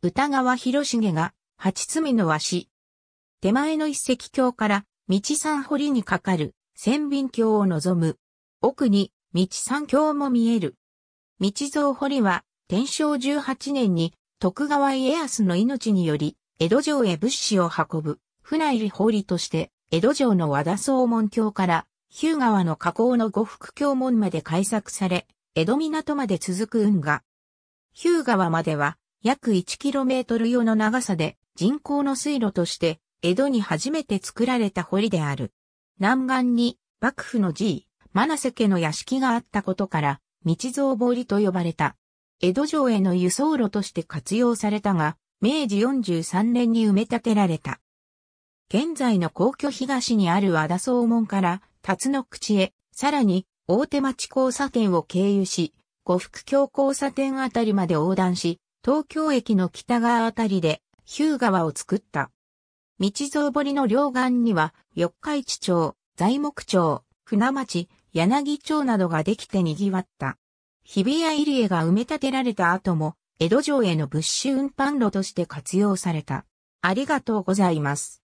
歌川広重が、八罪の和紙。手前の一石橋から、道三堀にかかる、千便橋を望む。奥に、道三橋も見える。道蔵堀は、天正18年に、徳川家康の命により、江戸城へ物資を運ぶ、船入り堀として、江戸城の和田総門橋から、日向川の河口の五福橋門まで開作され、江戸港まで続く運河。日向川までは、約 1km 余の長さで人工の水路として江戸に初めて作られた堀である。南岸に幕府の G、真瀬家の屋敷があったことから、道蔵堀と呼ばれた。江戸城への輸送路として活用されたが、明治43年に埋め立てられた。現在の皇居東にある和田総門から、辰野口へ、さらに、大手町交差点を経由し、呉服橋交差点あたりまで横断し、東京駅の北側あたりで、ヒュー川を作った。道蔵堀の両岸には、四日市町、材木町、船町、柳町などができて賑わった。日比谷入江が埋め立てられた後も、江戸城への物資運搬路として活用された。ありがとうございます。